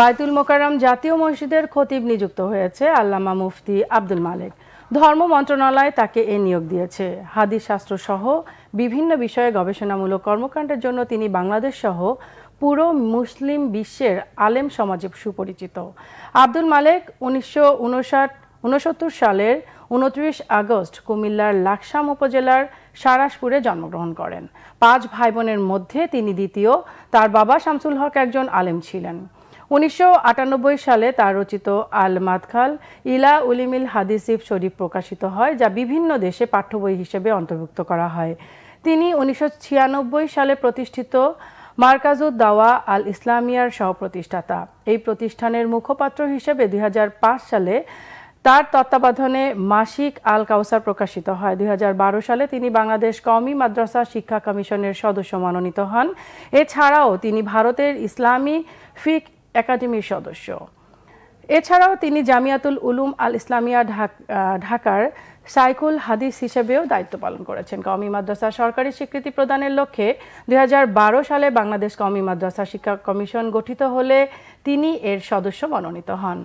বায়তুল মোকারম জাতীয় মসজিদের খতিব নিযুক্ত হয়েছে আল্লামা মুফতি আব্দুল মালেক ধর্ম মন্ত্রণালয় তাকে এ নিয়োগ দিয়েছে হাদিস শাস্ত্র সহ বিভিন্ন বিষয়ে গবেষণামূলক কর্মকাণ্ডের জন্য তিনি বাংলাদেশ সহ পুরো মুসলিম বিশ্বের আলেম সমাজে সুপরিচিত আব্দুল মালেক উনিশশো উনসত্তর সালের উনত্রিশ আগস্ট কুমিল্লার লাকসাম উপজেলার সারাসপুরে জন্মগ্রহণ করেন পাঁচ ভাই বোনের মধ্যে তিনি দ্বিতীয় তার বাবা শামসুল হক একজন আলেম ছিলেন উনিশশো সালে তার রচিত আল মাদখাল ইলা উলিমিল হাদিসিফ শরীফ প্রকাশিত হয় যা বিভিন্ন দেশে পাঠ্য বই হিসেবে অন্তর্ভুক্ত করা হয় তিনি উনিশশো সালে প্রতিষ্ঠিত মার্কাজুদ দাওয়া আল ইসলামিয়ার সহপ্রতিষ্ঠাতা এই প্রতিষ্ঠানের মুখপাত্র হিসেবে দুই সালে তার তত্ত্বাবধানে মাসিক আল কাউসার প্রকাশিত হয় দুই সালে তিনি বাংলাদেশ কওমি মাদ্রাসা শিক্ষা কমিশনের সদস্য মনোনীত হন এছাড়াও তিনি ভারতের ইসলামী ফিক একাডেমির সদস্য এছাড়াও তিনি জামিয়াতুল উলুম আল ইসলামিয়া ঢাকার সাইকুল হাদিস হিসেবেও দায়িত্ব পালন করেছেন কমি মাদ্রাসা সরকারি স্বীকৃতি প্রদানের লক্ষ্যে দুই সালে বাংলাদেশ কমি মাদ্রাসা শিক্ষা কমিশন গঠিত হলে তিনি এর সদস্য মনোনীত হন